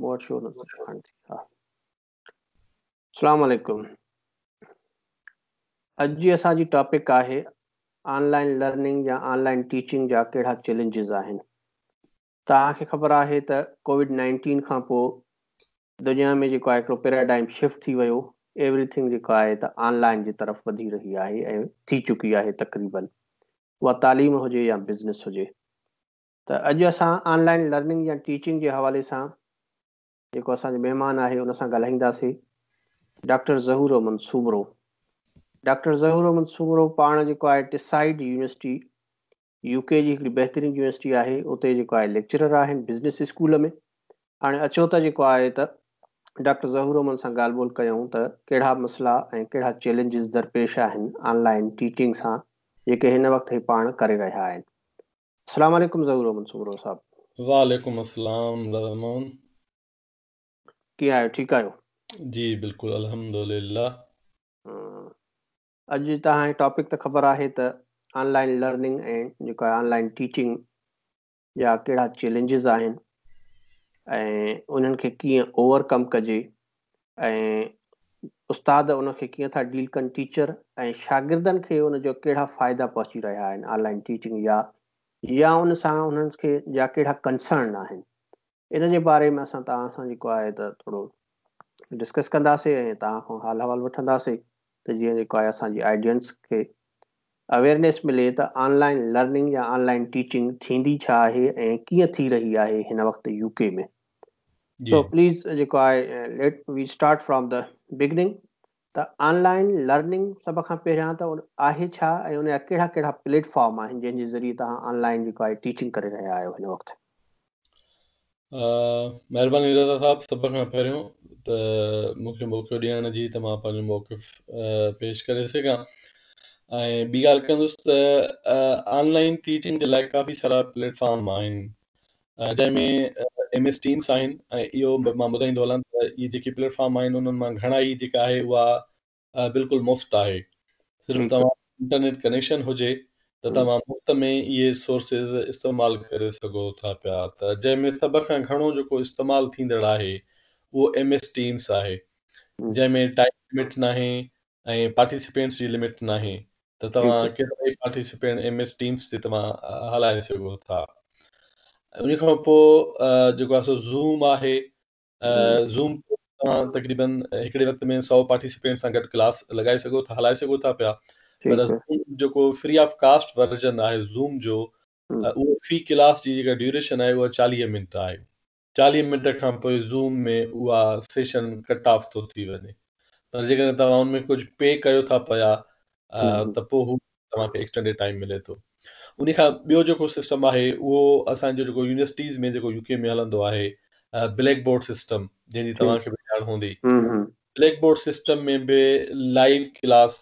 मूं वटि सलामु अॼु असांजी टॉपिक आहे ऑनलाइन लर्निंग या ऑनलाइन टीचिंग जा कहिड़ा चैलेंजेस आहिनि तव्हांखे ख़बर आहे त कोविड नाइंटीन खां पोइ दुनिया में जेको आहे पैराडाइम शिफ्ट थी वियो एवरीथिंग जेको आहे त ऑनलाइन जे तरफ़ वधी रही आहे ऐं थी चुकी आहे तकरीबन उहा तालीम हुजे या बिज़नेस हुजे اج अॼु آن ऑनलाइन लर्निंग या टीचिंग जे हवाले سان जेको असांजो महिमान आहे हुन सां ॻाल्हाईंदासीं डॉक्टर ज़हूर अमन सूबरो डॉक्टर ज़हूर अमन सूबरो पाण जेको आहे टिसाइड यूनिवर्सिटी यू के जी हिकिड़ी बहितरीन यूनिवर्सिटी आहे उते जेको आहे लेक्चरर आहिनि बिज़नेस स्कूल में हाणे अचो त जेको आहे त डॉक्टर ज़हूर अमन सां ॻाल्हि ॿोल कयूं त कहिड़ा मसइला ऐं कहिड़ा चैलेंजिस दरपेश आहिनि ऑनलाइन टीचिंग सां जेके हिन वक़्तु ई पाण करे रहिया आहिनि अलाम ज़हूर सूबरो साहिबु कीअं आहियो ठीकु आहियो जी बिल्कुलु अॼु तव्हांजे टॉपिक त ख़बर आहे त ऑनलाइन लर्निंग ऐं जेको आहे ऑनलाइन टीचिंग जा कहिड़ा चैलेंजिस आहिनि ऐं उन्हनि खे कीअं ओवरकम कजे ऐं उस्तादु उनखे कीअं था डील कनि टीचर ऐं शागिर्दनि खे उनजो कहिड़ा फ़ाइदा पहुची रहिया आहिनि ऑनलाइन टीचिंग या उन सां उन्हनि खे जा कहिड़ा कंसर्न आहिनि इन जे बारे में असां तव्हां सां जेको आहे त थोरो डिस्कस कंदासीं ऐं तव्हां खां हाल अहवालु वठंदासीं त जीअं जेको आहे असांजी ऑडियंस खे अवेयरनेस मिले त ऑनलाइन लर्निंग या ऑनलाइन टीचिंग थींदी छा आहे ऐं कीअं थी रही आहे हिन वक़्तु यू के में सो प्लीज़ जेको आहे let we start from the beginning त ऑनलाइन लर्निंग सभ खां पहिरियां त आहे छा ऐं उन जा कहिड़ा कहिड़ा प्लेटफॉर्म आहिनि जंहिंजे ज़रिए तव्हां ऑनलाइन जेको आहे टीचिंग करे रहिया आहियो हिन वक़्तु महिरबानी रज़ा साहिबु सभ खां पहिरियों त मूंखे मौक़ो ॾियण जी त मां पंहिंजो मौक़ुफ़ पेश करे सघां ऐं ॿी ॻाल्हि कंदुसि त ऑनलाइन टीचिंग जे लाइ काफ़ी सारा प्लेटफॉर्म आहिनि जंहिंमें एम एस टीम्स आहिनि ऐं इहो मां ॿुधाईंदो हलां त इहे जेके प्लेटफॉर्म आहिनि उन्हनि मां घणा ई जेका आहे उहा बिल्कुलु मुफ़्त आहे सिर्फ़ु तव्हां इंटरनेट कनेक्शन हुजे त तव्हां मुफ़्त में इहे सोर्सिस इस्तेमालु करे सघो था पिया त जंहिंमें सभ खां घणो जेको इस्तेमालु थींदड़ आहे उहो एम एस टीम्स आहे जंहिंमें टाइम लिमिट नाहे ऐं पार्टीसिपेंट्स जी लिमिट नाहे त तव्हां केतिरा ई पार्टिसिपेंट एम एस टीम्स ते तव्हां हलाए सघो था उनखां पोइ जेको आहे सो ज़ूम आहे ज़ूम तव्हां तकरीबनि हिकिड़े वक़्त में सौ पार्टिसिपेंट सां गॾु क्लास लॻाए सघो था हलाए सघो था पिया पर जेको फ्री ऑफ कॉस्ट वर्ज़न आहे ज़ूम जो उहो फी कलास जी जेका ड्यूरेशन आहे उहा चालीह मिंट आहे चालीह मिंट खां पोइ ज़ूम में उहा सेशन कट ऑफ थो थी वञे पर जेकॾहिं तव्हां हुनमें कुझु पे कयो था पिया त पोइ हू तव्हांखे एक्सटेंडिड टाइम मिले थो उन खां ॿियो जेको सिस्टम आहे उहो असांजो जेको यूनिवर्सिटीज़ में जेको यूके में हलंदो आहे ब्लैक बोर्ड सिस्टम जंहिंजी तव्हांखे हूंदी ब्लैक बोर्ड सिस्टम में بھی लाइव क्लास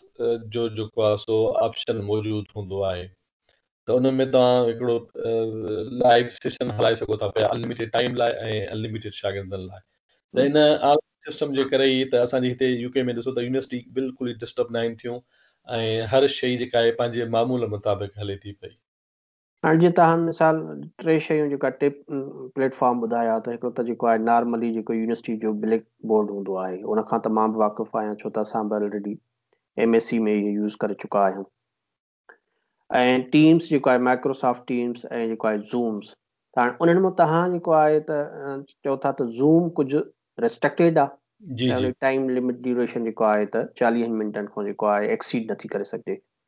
जो جو आहे सो ऑप्शन मौजूदु हूंदो आहे त उनमें तव्हां हिकिड़ो लाइव सेशन हलाए सघो था पिया अनलिमिटेड टाइम लाइ ऐं अनलिमिटेड शागिर्दनि लाइ ان इन सिस्टम जे करे ई में ॾिसो यूनिवर्सिटी बिल्कुल ई डिस्टब न आहिनि हर शइ मामूल मुताबिक़ हाणे जीअं तव्हां मिसाल टे शयूं जेका टे प्लेटफॉर्म ॿुधाया त हिकिड़ो त जेको आहे नॉर्मली जेको यूनिवर्सिटी जो ब्लैक बोर्ड हूंदो आहे खां त मां बि वाक़ुफ़ु आहियां छो त असां बि ऑलरेडी एम एस सी में इहो यूज़ करे चुका आहियूं ऐं टीम्स जेको आहे माइक्रोसॉफ्ट टीम्स ऐं जेको आहे ज़ूम्स त हाणे उन्हनि मां तव्हां जेको आहे त चओ था त ज़ूम कुझु रिस्ट्रिक्टेड आहे त चालीहनि मिंटनि खां जेको आहे एक्सीड नथी करे सघे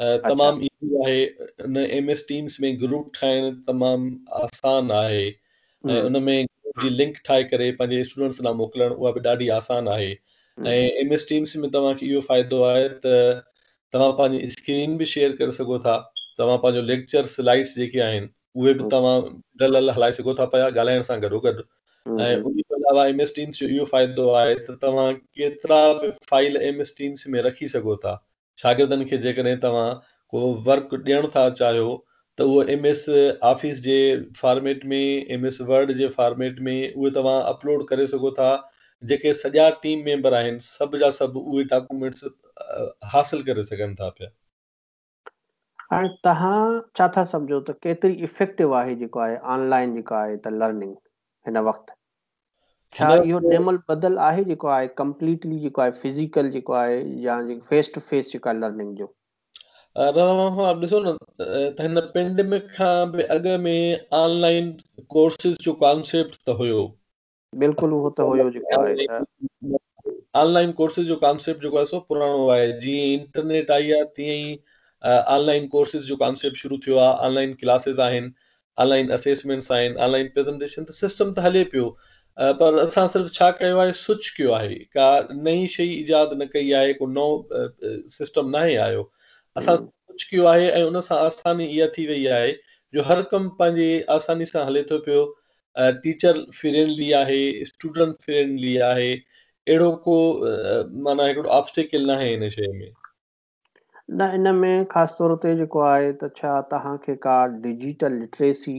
तमामु ईज़ी आहे हिन एम एस टीम्स में ग्रुप ठाहिणु तमामु आसान आहे ऐं उन में जी लिंक ठाहे करे पंहिंजे स्टूडेंट्स लाइ मोकिलणु उहा बि ॾाढी आसान आहे ऐं एम एस टीम्स में तव्हांखे इहो फ़ाइदो आहे त तव्हां पंहिंजी स्क्रीन बि शेयर करे सघो था तव्हां पंहिंजो लेक्चर स्लाइड्स जेके आहिनि उहे बि तव्हां डल अल हलाए सघो था पिया ॻाल्हाइण सां गॾो गॾु ऐं उन अलावा एम एस टीम्स जो इहो फ़ाइदो आहे त तव्हां केतिरा बि फाइल एम एस टीम्स में रखी सघो था शागिर्दनि खे जेकॾहिं तव्हां को वर्क ॾियण था चाहियो त उहो एम एस ऑफिस जे फॉर्मेट में एम एस वर्ड जे फॉर्मेट में उहे तव्हां अपलोड करे सघो था जेके सॼा टीम मेंबर आहिनि सभु जा सभु उहे डॉक्यूमेंट्स हासिल करे सघनि था पिया हाणे तव्हां छा था सम्झो त केतिरी इफेक्टिव आहे जेको आहे ऑनलाइन जेको आहे त लर्निंग हिन वक़्तु छा इहो डेमल बदल आहे जेको आहे कंप्लीटली जेको आहे फिज़िकल जेको आहे या जेको फेस टू फेस जेको आहे लर्निंग जो ॾिसो न त हिन पेंडेमिक खां बि अॻ में ऑनलाइन कोर्सिस जो कॉन्सेप्ट त हुयो बिल्कुलु उहो त हुयो ऑनलाइन कोर्सिस जो कॉन्सेप्ट जेको आहे सो पुराणो आहे जीअं इंटरनेट आई आहे तीअं ई ऑनलाइन कोर्सिस जो कॉन्सेप्ट शुरू थियो आहे ऑनलाइन क्लासिस आहिनि ऑनलाइन असेसमेंट्स आहिनि ऑनलाइन प्रेज़ेंटेशन त सिस्टम त हले पियो पर असां सिर्फ़ु छा कयो आहे स्विच कयो आहे का नई शइ ईजाद न कई आहे को नओं सिस्टम न नाहे आयो असां स्विच कयो आहे ऐं उन सां आसानी इहा थी वई आहे जो हर कमु पंहिंजे आसानी सां हले थो पियो टीचर फ्रेंडली आहे स्टूडेंट फ्रेंडली आहे अहिड़ो को माना हिकिड़ो ऑब्स्टेकल न आहे हिन शइ में ख़ासि तौर ते जेको आहे त छा तव्हांखे का डिजिटल लिट्रेसी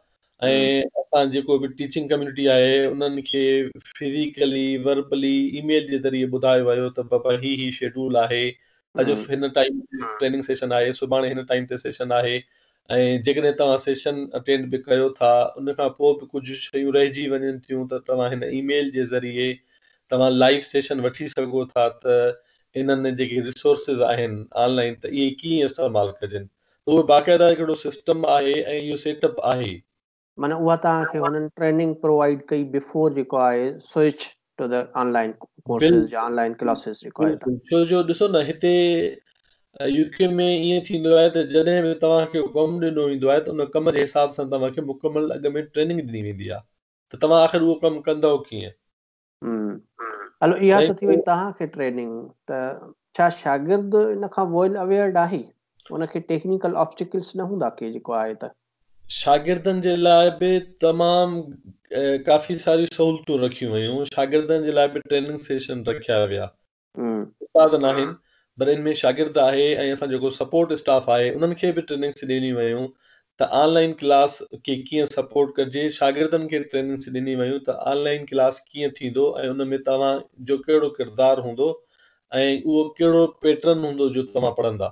ऐं असां जेको बि टीचिंग कम्यूनिटी आहे उन्हनि खे फिज़िकली वर्बली ईमेल जे ज़रिए ॿुधायो वियो त बाबा हीउ हीउ शेड्यूल आहे अॼु हिन टाइम ट्रेनिंग सेशन आहे सुभाणे हिन टाइम ते सेशन आहे ऐं जेकॾहिं तव्हां सेशन अटेंड बि कयो था उन खां पोइ बि कुझु शयूं रहिजी वञनि थियूं त तव्हां हिन ईमेल जे ज़रिए तव्हां लाइव सेशन वठी सघो था त हिननि जेके रिसोर्सिस आहिनि ऑनलाइन त इहे कीअं इस्तेमालु कजनि उहो बाक़ाइदा हिकिड़ो सिस्टम आहे ऐं इहो सेटअप आहे माना उहा तव्हांखे हुननि ट्रेनिंग प्रोवाइड कई बिफोर जेको आहे switch to the online courses या ऑनलाइन क्लासेस जेको आहे छो जो ॾिसो न हिते यूके में ईअं थींदो आहे त जॾहिं बि तव्हांखे कमु ॾिनो वेंदो आहे त उन कम जे हिसाब सां तव्हांखे मुकमल अॻ में ट्रेनिंग ॾिनी वेंदी आहे त तव्हां आख़िर उहो कमु कंदव कीअं हलो इहा त थी वई तव्हांखे ट्रेनिंग त छा शागिर्द इन खां वेल अवेयर आहे हुनखे टेक्निकल ऑब्सटिकल्स न हूंदा के जेको आहे त शागिर्दनि जे लाइ बि तमामु काफ़ी सारियूं सहूलतूं रखियूं वयूं शागिर्दनि जे लाइ बि ट्रेनिंग सेशन रखिया विया उस्ताद न आहिनि पर इन में शागिर्द आहे ऐं असां जेको सपोर्ट स्टाफ आहे उन्हनि खे बि ट्रेनिंग्स ॾिनी वयूं त ऑनलाइन क्लास खे कीअं सपोर्ट कजे शागिर्दनि खे ट्रेनिंग्स ॾिनी वयूं त ऑनलाइन क्लास कीअं थींदो ऐं उन में तव्हां जो कहिड़ो किरदारु हूंदो ऐं उहो कहिड़ो पेटर्न हूंदो जो तव्हां पढ़ंदा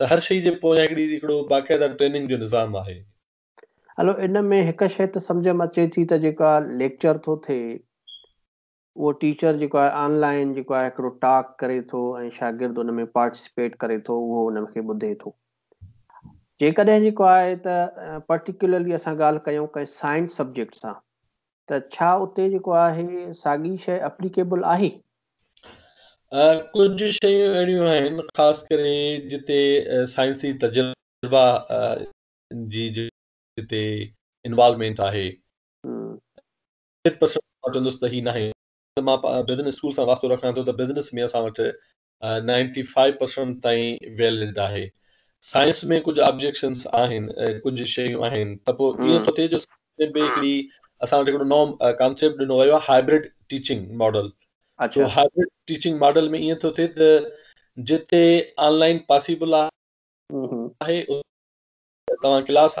त हर शइ जे पोयां हिकिड़ी हिकिड़ो बाक़ाइदा ट्रेनिंग जो निज़ाम आहे हलो इन में हिकु शइ त सम्झ में अचे थी त जेका लेक्चर थो थिए उहो टीचर जेको आहे ऑनलाइन जेको आहे हिकिड़ो टाक करे थो ऐं शागिर्द शागिर्दु में पार्टिसिपेट करे थो उहो खे ॿुधे थो जेकॾहिं जेको आहे त पर्टिकुलरली असां ॻाल्हि कयूं कंहिं साइंस सब्जेक्ट सां त छा उते जेको आहे साॻी शइ अप्लीकेबल आहे कुझु शयूं अहिड़ियूं आहिनि ख़ासि करे जिते साइंसी तजुर्बा जी इनवॉल्वमेंट आहे चवंदुसि त त मां बिज़नेस स्कूल सां वास्तो रखां थो त बिज़नेस में असां वटि नाइंटी फाइव परसेंट ताईं वैलिड आहे साइंस में कुझु ऑब्जेक्शन्स आहिनि कुझु शयूं आहिनि त पोइ ईअं थो थिए जो हिकिड़ी असां वटि हिकिड़ो कॉन्सेप्ट ॾिनो वियो आहे hybrid teaching model hybrid teaching model में ईअं थो थिए त जिते ऑनलाइन पॉसिबल आहे तव्हां class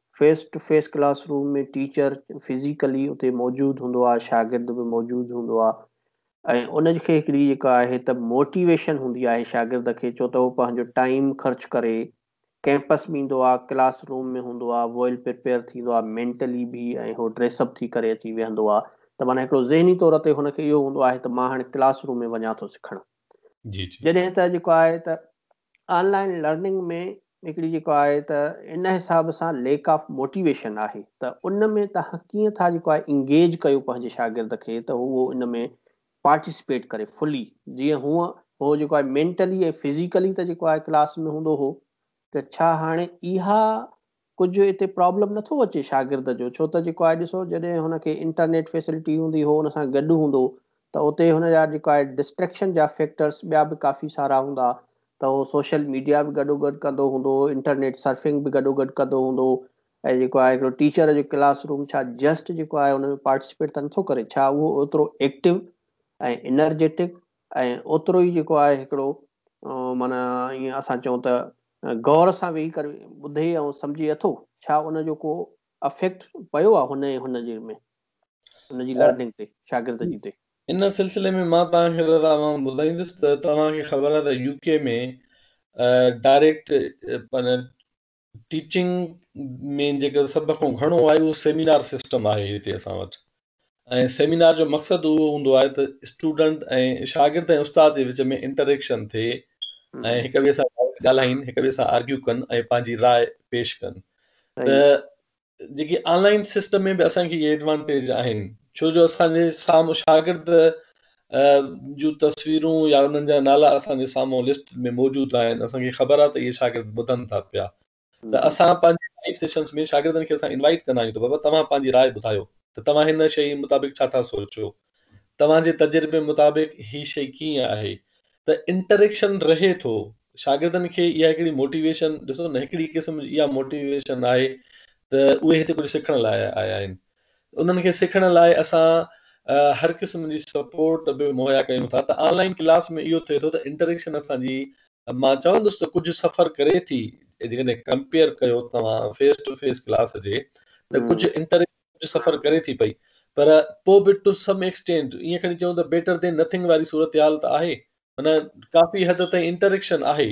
face to face classroom में टीचर फिज़िकली हुते मौजूदु हूंदो आहे शागिर्दु बि मौजूदु हूंदो आहे ऐं उनखे हिकड़ी जेका आहे त मोटिवेशन हूंदी आहे शागिर्द खे छो त उहो पंहिंजो टाइम ख़र्च करे कैंपस में ईंदो आहे क्लासरूम में हूंदो आहे वेल प्रिपेयर थींदो आहे मेंटली बि ऐं हो ड्रेसअप थी करे अची वेहंदो आहे त माना हिकिड़ो ज़हनी तौर ते हुनखे इहो हूंदो आहे त मां हाणे क्लासरूम में वञा थो सिखणु जॾहिं त जेको आहे त ऑनलाइन में हिकिड़ी जेको आहे त इन हिसाब सां लेक ऑफ मोटिवेशन आहे त उन में तव्हां कीअं था जेको आहे इंगेज कयो पंहिंजे शागिर्द खे त उहो इन में पार्टिसिपेट करे फुली जीअं हूअं उहो जेको आहे मेंटली ऐं फिज़िकली त जेको आहे क्लास में हूंदो हो त छा हाणे इहा कुझु हिते प्रॉब्लम नथो अचे शागिर्द जो छो त जेको आहे ॾिसो जॾहिं हुनखे इंटरनेट फैसिलिटी हूंदी उहो हुन सां गॾु हूंदो त उते हुन जा जेको आहे डिस्ट्रेक्शन जा फैक्टर्स ॿिया बि काफ़ी सारा हूंदा त उहो सोशल मीडिया बि गॾो गॾु कंदो हूंदो इंटरनेट सर्फिंग बि गॾो गॾु कंदो हूंदो ऐं जेको आहे हिकिड़ो टीचर जो क्लासरूम छा जस्ट जेको आहे हुन में पार्टिसिपेट त नथो करे छा उहो ओतिरो एक्टिव ऐं इनर्जेटिक ऐं ओतिरो ई जेको आहे हिकिड़ो माना ईअं असां चऊं त गौर सां वेही करे ॿुधे ऐं सम्झी अथो छा उन जो को अफेक्ट पियो आहे हुन हुनजे में हुनजी लर्निंग ते शागिर्द जी ते इन सिलसिले में मां तव्हांखे तव्हां ॿुधाईंदुसि त तव्हांखे ख़बर आहे त यूके में डायरेक्ट टीचिंग में जेका सभ खां घणो आहे उहो सेमिनार सिस्टम आहे हिते असां वटि ऐं सेमिनार जो मक़सदु उहो हूंदो आहे त स्टूडेंट ऐं शागिर्द ऐं उस्ताद जे विच में इंटरेक्शन थिए ऐं हिक ॿिए सां ॻाल्हाइनि हिक ॿिए सां आर्ग्यू कनि ऐं पंहिंजी राय पेश कनि त जेकी ऑनलाइन सिस्टम में बि असांखे इहे एडवांटेज आहिनि छो जो असांजे साम्हूं शागिर्द जूं तस्वीरूं या उन्हनि जा नाला असांजे साम्हूं लिस्ट में मौजूदु आहिनि असांखे ख़बर आहे त इहे शागिर्द ॿुधनि था पिया त असां पंहिंजे लाइव में शागिर्दनि खे असां इनवाइट कंदा आहियूं त बाबा तव्हां पंहिंजी राय ॿुधायो त तव्हां हिन शइ मुताबिक़ छा था सोचो तव्हांजे तजुर्बे मुताबिक़ हीअ शइ कीअं आहे त इंटरेक्शन रहे थो शागिर्दनि खे इहा हिकिड़ी मोटिवेशन ॾिसो न हिकिड़ी क़िस्म जी इहा मोटिवेशन आहे त उहे हिते कुझु सिखण लाइ आया आहिनि उन्हनि खे सिखण लाइ असां हर क़िस्म जी सपोर्ट बि मुहैया कयूं था त ऑनलाइन क्लास में इहो थिए थो त इंटरेक्शन असांजी मां चवंदुसि त कुझु सफ़र करे थी जेकॾहिं कंपेयर कयो तव्हां फेस टू फेस क्लास जे त कुझु इंटरेक्शन कुझु सफ़र करे थी पई पर पोइ बि टू सम एक्सटेंट ईअं खणी चऊं त बेटर देन नथिंग वारी सूरत हाल त आहे माना काफ़ी हद ताईं इंटरेक्शन आहे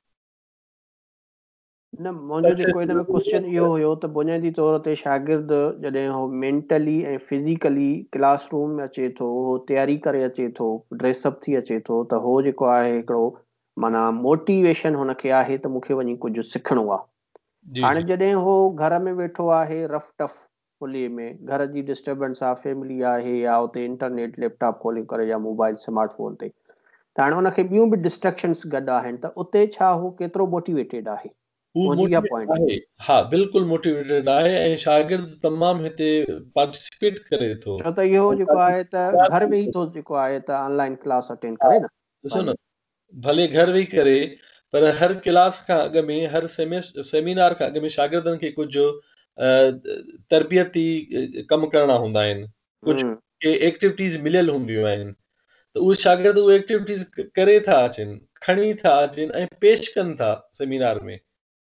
न मुंहिंजो जेको हिन में क्वेशन इहो हुयो त बुनियादी तौर ते शागिर्द जॾहिं उहो मेंटली ऐं फिज़िकली क्लासरूम में अचे थो उहो तयारी करे अचे थो ड्रेसअप थी अचे थो त उहो जेको आहे हिकिड़ो माना मोटिवेशन हुनखे आहे त मूंखे वञी कुझु सिखणो आहे हाणे जॾहिं उहो घर में वेठो आहे रफ टफ खुलीअ में घर जी डिस्टर्बेंस आहे आहे फैमिली या इंटरनेट लैपटॉप खोले करे या मोबाइल स्मार्ट फोन ते त हाणे हुनखे ॿियूं बि डिस्ट्रेक्शन्स गॾु आहिनि त उते छा उहो केतिरो मोटिवेटेड आहे भले घर क्लास खां शागिर्दनि खे कुझु तरबियती कम करणा हूंदा आहिनि कुझु मिलियल हूंदियूं आहिनि त उहे शागिर्द उहे एक्टिविटी करे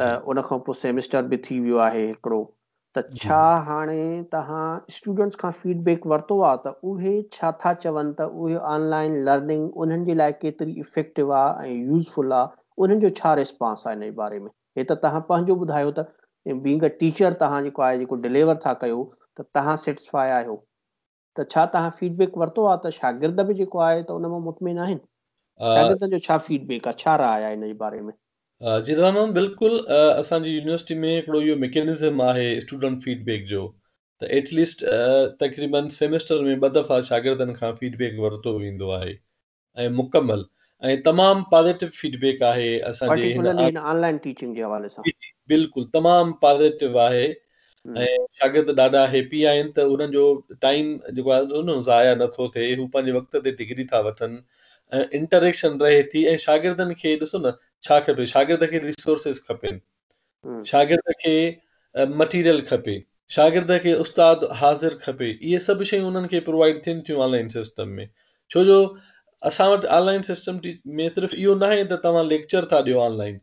त उन खां पोइ सेमिस्टर बि थी वियो आहे हिकिड़ो त छा हाणे तव्हां स्टूडेंट्स खां फीडबैक वरितो आहे त उहे छा था चवनि त उहे ऑनलाइन लर्निंग उन्हनि जे लाइ केतिरी इफेक्टिव आहे ऐं यूज़फुल आहे उन्हनि जो छा रिस्पॉन्स आहे इन जे बारे में हे त तव्हां पंहिंजो ॿुधायो त बींग अ टीचर तव्हां जेको आहे जेको डिलीवर था कयो त तव्हां सेटिस्फाई आहियो त छा तव्हां फीडबैक वरितो आहे त शागिर्द बि जेको आहे त उन मां मुतमिन आहिनि शागिर्दनि जो छा फीडबैक आहे छा राय आहे जे बारे में बिल्कुलु असांजी यूनिवर्सिटी में मेकेनिज़म आहे स्टूडेंट फीडबैक जो त एटलीस्ट तकरीबन सेमेस्टर में ॿ दफ़ा शागिर्दनि खां फीडबैक वरितो वेंदो आहे ऐं मुकमल ऐं तमामु पॉज़िटिव फीडबैक आहे बिल्कुलु तमामु पॉज़िटिव आहे ऐं शागिर्द ॾाढा हैप्पी आहिनि त हुननि जो टाइम जेको आहे ज़ाया नथो थिए हू पंहिंजे वक़्त ते डिग्री था वठनि इंटरेक्शन रहे थी ऐं शागिर्दनि खे ॾिसो न छा खपे शागिर्द खे रिसोर्सिस खपेनि शागिर्द खे मटीरियल खपे शागिर्द खे उस्ताद हाज़िर खपे इहे सभु शयूं उन्हनि खे प्रोवाइड थियनि थियूं ऑनलाइन सिस्टम में छो जो असां वटि ऑनलाइन सिस्टम में सिर्फ़ु इहो न आहे त तव्हां लेक्चर था ॾियो ऑनलाइन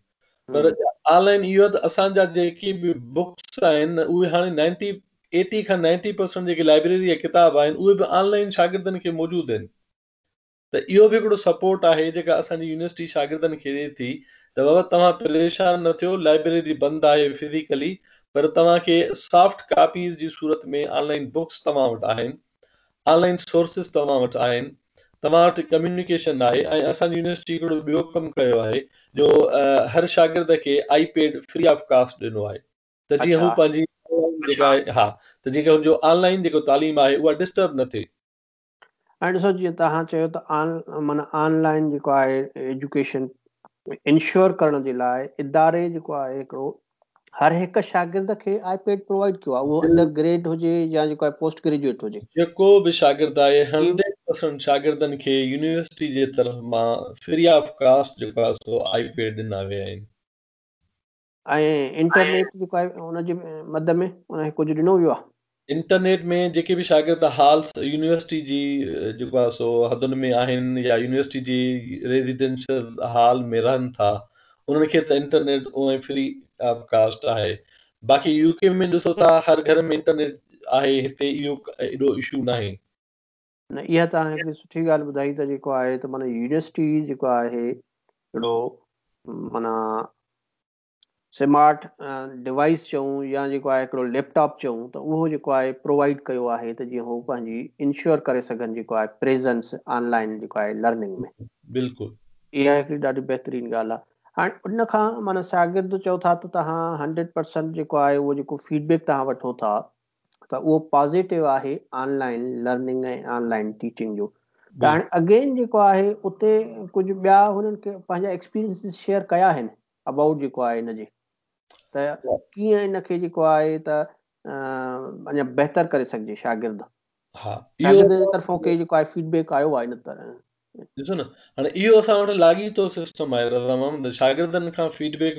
पर ऑनलाइन इहो त असांजा जेके बि बुक्स आहिनि उहे हाणे नाइंटी एटी खां नाइंटी परसेंट जेके लाइब्रेरी जा किताब आहिनि उहे बि ऑनलाइन शागिर्दनि खे मौजूदु आहिनि त इहो बि हिकिड़ो सपोर्ट आहे जेका असांजी यूनिवर्सिटी शागिर्दनि खे ॾिए थी त बाबा तव्हां परेशान न थियो लाइब्रेरी बंदि आहे फिज़िकली पर तव्हांखे सॉफ्ट कापीज़ जी सूरत में ऑनलाइन बुक्स तव्हां वटि आहिनि ऑनलाइन सोर्सिस तव्हां वटि आहिनि तव्हां वटि कम्युनिकेशन आहे ऐं असांजी यूनिवर्सिटी हिकिड़ो ॿियो कमु कयो आहे जो हर शागिर्द खे iPad free of cost ॾिनो आहे त जीअं हू पंहिंजी जेका आहे हा त जीअं हुनजो ऑनलाइन जेको तालीम आहे उहा डिस्टर्ब न थिए ऐं ॾिसो जीअं तव्हां चयो त माना ऑनलाइन जेको आहे एजुकेशन इंश्योर करण जे लाइ इदारे जेको आहे हिकिड़ो हर हिकु शागिर्द खे आई पैड प्रोवाइड कयो आहे उहो ग्रेड हुजे जेको बि शागिर्द आहे कुझु ॾिनो वियो आहे इंटरनेट में जेके बि शागिर्द हाल्स यूनिवर्सिटी जी जेको आहे सो हदुनि में आहिनि या यूनिवर्सिटी जी रेसिडेंशियल हाल में रहनि था उन्हनि खे त इंटरनेट उहे फ्री ऑफ कास्ट आहे बाक़ी यू के में ॾिसो था हर घर में इंटरनेट आहे हिते इहो एॾो इशू न आहे इहा तव्हां हिकिड़ी सुठी ॻाल्हि ॿुधाई त जेको आहे त माना यूनिवर्सिटी जेको आहे हिकिड़ो माना स्मार्ट डिवाइस चऊं या जेको आहे हिकिड़ो लैपटॉप चऊं त उहो जेको आहे प्रोवाइड कयो आहे त जीअं हू पंहिंजी इंश्योर करे सघनि जेको आहे प्रेसेंस में बिल्कुलु इहा हिकिड़ी ॾाढी बहितरीनु ॻाल्हि आहे हाणे उनखां माना शागिर्दु चओ था त तव्हां हंड्रेड परसेंट जेको आहे उहो जेको फीडबैक तव्हां वठो था त उहो पॉज़िटिव आहे ऑनलाइन टीचिंग जो त हाणे अगेन जेको आहे उते कुझु ॿिया हुननि खे पंहिंजा एक्सपीरियंसिस शेयर कया आहिनि अबाउट जेको आहे हिनजे इहो असां वटि लाॻीतो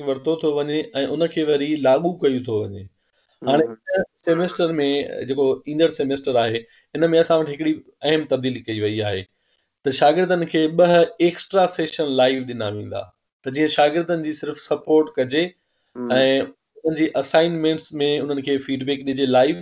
वरितो थो वञे ऐं उनखे वरी लागू कयूं हिकिड़ी अहम तब्दीली कई वई आहे त जीअं सपोर्ट कजे ऐं जी असाइनमेंट्स में उन्हनि खे फीडबैक ॾिजे लाइव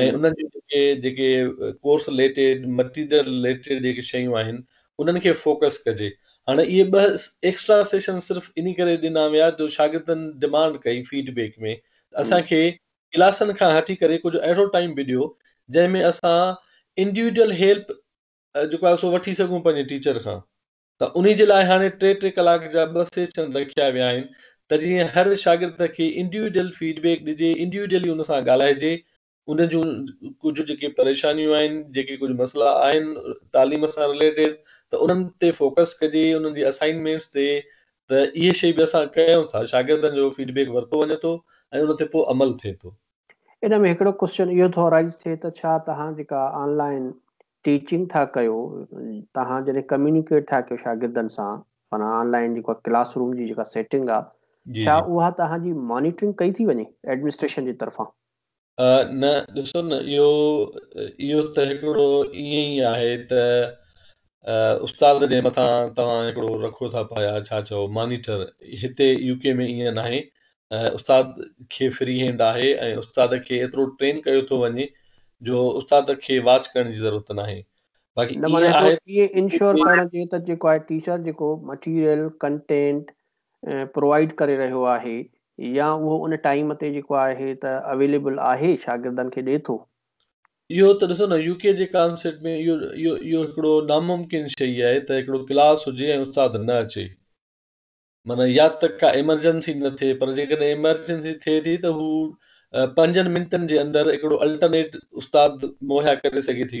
ऐं उन्हनि जूं जेके जेके कोर्स रिलेटेड मटीरियल रिलेटेड जेके शयूं आहिनि उन्हनि खे फोकस कजे हाणे इहे ॿ एक्स्ट्रा सेशन सिर्फ़ु इन करे ॾिना विया जो शागिर्दनि डिमांड कई फीडबैक में असांखे क्लासनि खां हटी करे कुझु अहिड़ो टाइम बि ॾियो जंहिंमें असां इंडिविजुअल हेल्प जेको आहे सो वठी सघूं पंहिंजे टीचर खां त उन जे लाइ हाणे टे टे कलाक जा ॿ सेशन रखिया विया आहिनि त जीअं हर शागिर्द खे इंडिविजुअल फीडबैक ॾिजे इंडिविजुअली उन सां ॻाल्हाइजे उन जूं कुझु जेके परेशानियूं आहिनि जेके कुझु मसला आहिनि तालीम सां रिलेटेड त उन्हनि ते फोकस कजे उन्हनि जी असाइनमेंट्स ते त इहे शइ बि असां कयूं था शागिर्दनि जो फीडबैक वरितो वञे थो ऐं उन ते पोइ अमल थिए थो इन में हिकिड़ो क्वेश्चन इहो थो अराइज़ थिए त छा तव्हां जेका ऑनलाइन टीचिंग था कयो तव्हां जॾहिं कम्यूनिकेट था कयो शागिर्दनि सां माना ऑनलाइन जेका क्लासरूम जी जेका सेटिंग आहे रखो था पियाटर हिते यूके में ईअं न आहे उस्ताद खे फ्री हैंड आहे ऐं वञे जो रहियो आहे इहो त ॾिसो नामुमकिन शइ आहे त क्लास हुजे ऐं अचे माना या त इमरजेंसी न थिए पर जेकॾहिंसी थिए थी त हू पंज मिंटनि जे अंदरि अल्टरनेट उस्ताद मुहैया करे सघे थी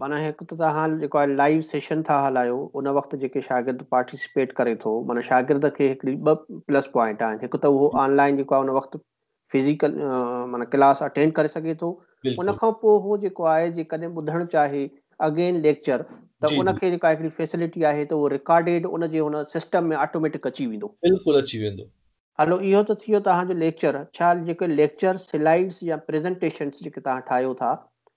माना हिकु तव्हां जेको आहे लाइव सेशन था हलायो उन वक़्तु जेके शागिर्द पार्टिसिपेट करे थो माना शागिर्द खे हिकिड़ी ॿ प्लस पॉइंट आहिनि हिकु त उहो ऑनलाइन क्लास अटेंड करे सघे थो उन खां पोइ उहो जेको आहे जेकॾहिं ॿुधणु चाहे अगेन लेक्चर त उनखे हलो इहो त वियो तव्हांजो लेक्चर छा जेके लेक्चर स्लाइड्स जेके तव्हां ठाहियो था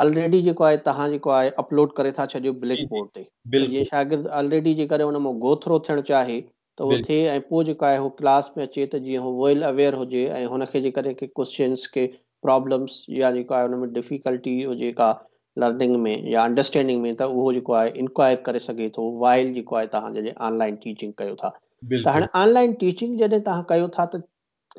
ऑलरेडी जेको आहे तव्हां जेको आहे अपलोड करे था छॾियो ब्लैक बोर्ड ते जीअं शागिर्द ऑलरेडी जेकॾहिं हुन मां गोथरो थियणु चाहे त उहो थिए ऐं पोइ जेको आहे उहो क्लास में अचे त जीअं उहो वेल अवेयर हुजे ऐं हुनखे खे जेकर के कोश्चन्स के प्रॉब्लम्स या जेको आहे हुन में डिफिकल्टी हुजे का लर्निंग में या अंडरस्टैंडिंग में त उहो जेको आहे इंक्वायर करे सघे थो वाइल जेको आहे तव्हां जॾहिं ऑनलाइन टीचिंग कयो था त हाणे ऑनलाइन टीचिंग जॾहिं तव्हां कयो था त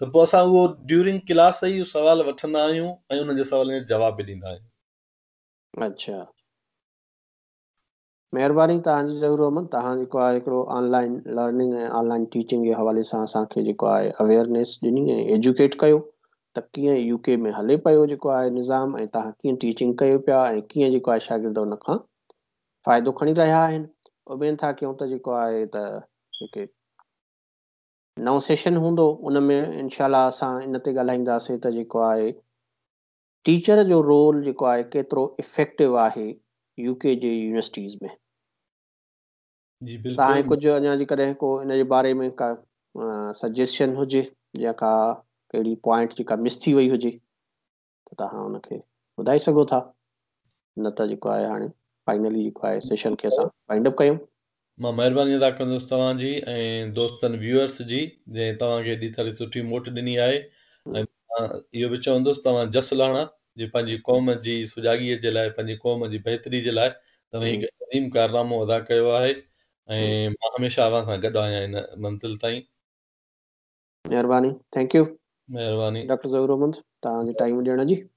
अच्छा महिरबानी तव्हांजी ज़रूरु तव्हां जेको आहे असांखे अवेयरनेस ॾिनी ऐं एजुकेट कयो त कीअं यू के में हले पियो जेको आहे निज़ाम ऐं तव्हां कीअं टीचिंग कयो पिया ऐं कीअं जेको आहे शागिर्दु खां फ़ाइदो खणी रहिया आहिनि उमेद था कयूं त जेको आहे त नओ सेशन हूंदो में इनशा असां इन ते ॻाल्हाईंदासीं त जेको आहे टीचर जो रोल जेको आहे केतिरो इफेक्टिव आहे यूके के जे यूनिवर्सिटीज़ में हाणे कुझु अञा जेकॾहिं को बारे में का सजेशन हुजे या का कहिड़ी पॉइंट जेका मिस थी वई हुजे त तव्हां ॿुधाए सघो था न त जेको आहे हाणे फाइनली जेको आहे सेशन खे असां फाइंड अप कयूं मां महिरबानी अदा कंदुसि तव्हांजी ऐं दोस्तनि व्यूअर्स जी जंहिं तव्हांखे एॾी हेॾी सुठी मोट ॾिनी आहे ऐं मां इहो बि चवंदुसि तव्हां जस लहणा जे पंहिंजी क़ौम जी सुजाॻीअ जे लाइ पंहिंजी क़ौम जी बहितरी जे लाइ तव्हां हिकु अज़ीम कारनामो अदा कयो आहे ऐं मां हमेशह सां गॾु आहियां हिन मंज़िल ताईं महिरबानी महिरबानी थैंक यू डॉक्टर टाइम ॾियण जी